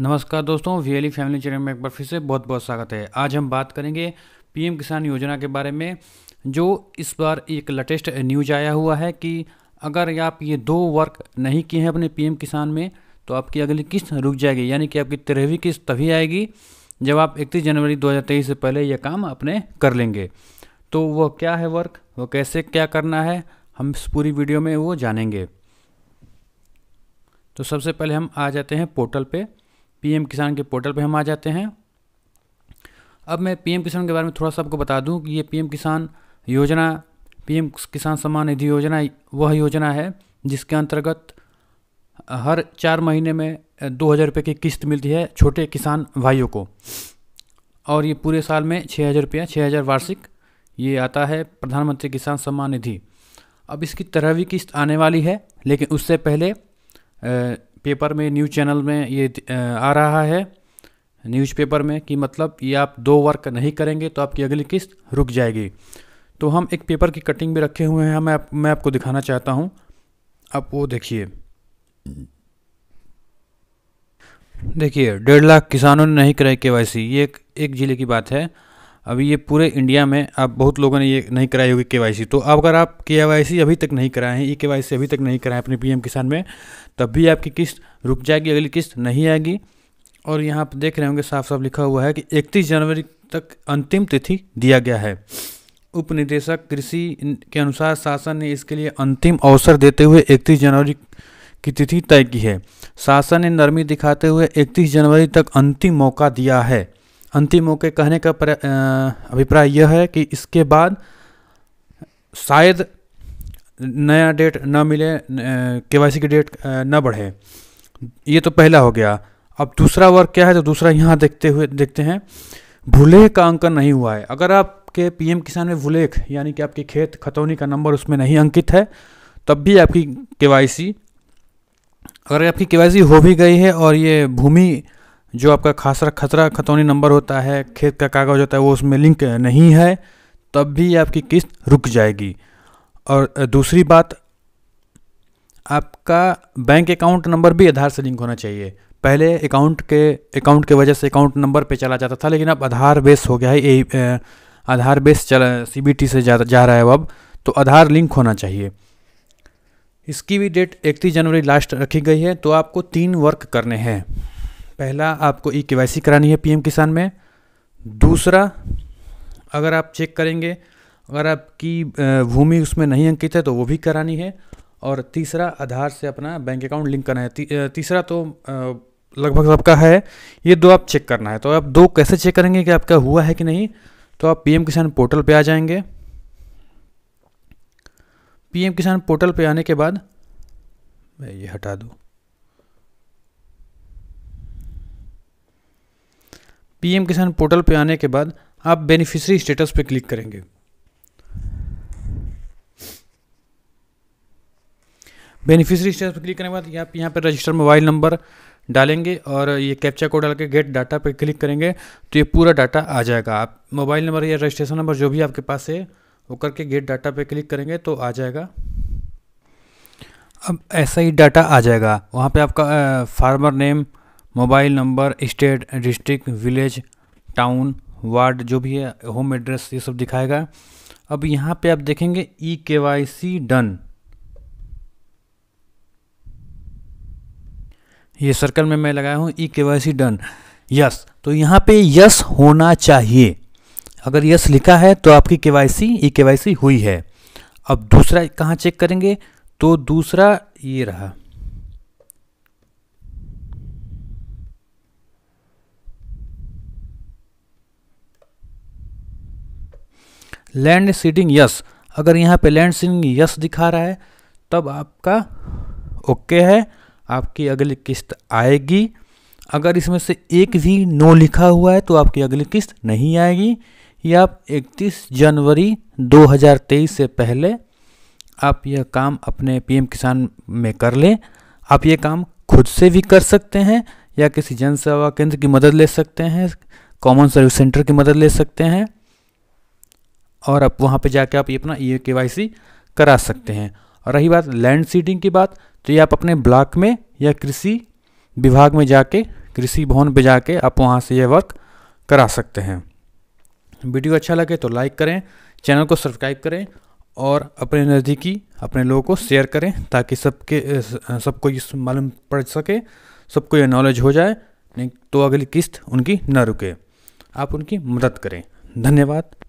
नमस्कार दोस्तों वीएली family channel में एक बार फिर से बहुत बहुत स्वागत है आज हम बात करेंगे पीएम किसान योजना के बारे में जो इस बार एक लेटेस्ट न्यूज आया हुआ है कि अगर आप ये दो वर्क नहीं किए हैं अपने पीएम किसान में तो आपकी अगली किस्त रुक जाएगी यानी कि आपकी तेरहवीं किस्त तभी आएगी जब आप इकतीस जनवरी दो से पहले यह काम अपने कर लेंगे तो वह क्या है वर्क वह कैसे क्या करना है हम इस पूरी वीडियो में वो जानेंगे तो सबसे पहले हम आ जाते हैं पोर्टल पे पीएम किसान के पोर्टल पर हम आ जाते हैं अब मैं पीएम किसान के बारे में थोड़ा सा आपको बता दूं कि ये पीएम किसान योजना पीएम किसान सम्मान निधि योजना वह योजना है जिसके अंतर्गत हर चार महीने में दो हज़ार रुपये की किस्त मिलती है छोटे किसान भाइयों को और ये पूरे साल में छः हज़ार रुपया छः हज़ार वार्षिक ये आता है प्रधानमंत्री किसान सम्मान निधि अब इसकी तरहवीं किस्त आने वाली है लेकिन उससे पहले पेपर में न्यूज़ चैनल में ये आ रहा है न्यूज़पेपर में कि मतलब ये आप दो वर्क नहीं करेंगे तो आपकी अगली किस्त रुक जाएगी तो हम एक पेपर की कटिंग भी रखे हुए हैं मैं आप, मैं आपको दिखाना चाहता हूँ आप वो देखिए देखिए डेढ़ लाख किसानों ने नहीं कराई के वाई सी ये एक, एक ज़िले की बात है अभी ये पूरे इंडिया में आप बहुत लोगों ने ये नहीं कराई होगी के तो अब अगर आप के अभी तक नहीं कराए हैं ई के अभी तक नहीं कराए अपने पीएम किसान में तब भी आपकी किस्त रुक जाएगी अगली किस्त नहीं आएगी और यहाँ पर देख रहे होंगे साफ साफ लिखा हुआ है कि इकतीस जनवरी तक अंतिम तिथि दिया गया है उप निदेशक कृषि के अनुसार शासन ने इसके लिए अंतिम अवसर देते हुए इकतीस जनवरी की तिथि तय की है शासन ने नरमी दिखाते हुए इकतीस जनवरी तक अंतिम मौका दिया है अंतिम के कहने का अभिप्राय यह है कि इसके बाद शायद नया डेट ना मिले के वाई की डेट न बढ़े ये तो पहला हो गया अब दूसरा वर्ग क्या है तो दूसरा यहाँ देखते हुए देखते हैं भूलेख का अंकन नहीं हुआ है अगर आपके पीएम किसान में भूलेख यानी कि आपके खेत खतौनी का नंबर उसमें नहीं अंकित है तब भी आपकी के अगर आपकी के हो भी गई है और ये भूमि जो आपका खासरा खतरा खतौनी नंबर होता है खेत का कागज़ होता है वो उसमें लिंक नहीं है तब भी आपकी किस्त रुक जाएगी और दूसरी बात आपका बैंक अकाउंट नंबर भी आधार से लिंक होना चाहिए पहले अकाउंट के अकाउंट के वजह से अकाउंट नंबर पे चला जाता था लेकिन अब आधार बेस हो गया है ए, आधार बेस चला सी से जा, जा रहा है अब तो आधार लिंक होना चाहिए इसकी भी डेट इकतीस जनवरी लास्ट रखी गई है तो आपको तीन वर्क करने हैं पहला आपको ई e के करानी है पीएम किसान में दूसरा अगर आप चेक करेंगे अगर आपकी भूमि उसमें नहीं अंकित है तो वो भी करानी है और तीसरा आधार से अपना बैंक अकाउंट लिंक करना है ती, तीसरा तो लगभग सबका है ये दो आप चेक करना है तो आप दो कैसे चेक करेंगे कि आपका हुआ है कि नहीं तो आप पीएम किसान पोर्टल पे आ जाएंगे पीएम किसान पोर्टल पे आने के बाद मैं ये हटा दूँ पीएम किसान पोर्टल पर आने के बाद आप बेनिफिशरी स्टेटस पर क्लिक करेंगे बेनिफिशरी स्टेटस पर क्लिक करने के बाद आप यहाँ पर रजिस्टर मोबाइल नंबर डालेंगे और ये कैप्चा कोड डाल के गेट डाटा पर क्लिक करेंगे तो ये पूरा डाटा आ जाएगा आप मोबाइल नंबर या रजिस्ट्रेशन नंबर जो भी आपके पास है वो करके गेट डाटा पर क्लिक करेंगे तो आ जाएगा अब ऐसा ही डाटा आ जाएगा वहाँ पे आपका farmer name mobile number state district village town ward जो भी है होम एड्रेस ये सब दिखाएगा अब यहाँ पे आप देखेंगे e K Y C done ये सर्कल में मैं लगाया हूँ ई K Y C done yes तो यहाँ पे यस होना चाहिए अगर यस लिखा है तो आपकी के वाई सी ई के वाई सी हुई है अब दूसरा कहाँ चेक करेंगे तो दूसरा ये रहा लैंड सीडिंग यस अगर यहाँ पे लैंड सीडिंग यस दिखा रहा है तब आपका ओके है आपकी अगली किस्त आएगी अगर इसमें से एक भी नो लिखा हुआ है तो आपकी अगली किस्त नहीं आएगी या आप 31 जनवरी 2023 से पहले आप यह काम अपने पीएम किसान में कर लें आप ये काम खुद से भी कर सकते हैं या किसी जन सेवा केंद्र की मदद ले सकते हैं कॉमन सर्विस सेंटर की मदद ले सकते हैं और आप वहाँ पर जाके आप ये अपना ई e के करा सकते हैं और रही बात लैंड सीडिंग की बात तो ये आप अपने ब्लॉक में या कृषि विभाग में जाके कृषि भवन पे जाके आप वहाँ से ये वर्क करा सकते हैं वीडियो अच्छा लगे तो लाइक करें चैनल को सब्सक्राइब करें और अपने नज़दीकी अपने लोगों को शेयर करें ताकि सबके सबको ये मालूम पड़ सके सबको ये नॉलेज हो जाए नहीं तो अगली किस्त उनकी न रुके आप उनकी मदद करें धन्यवाद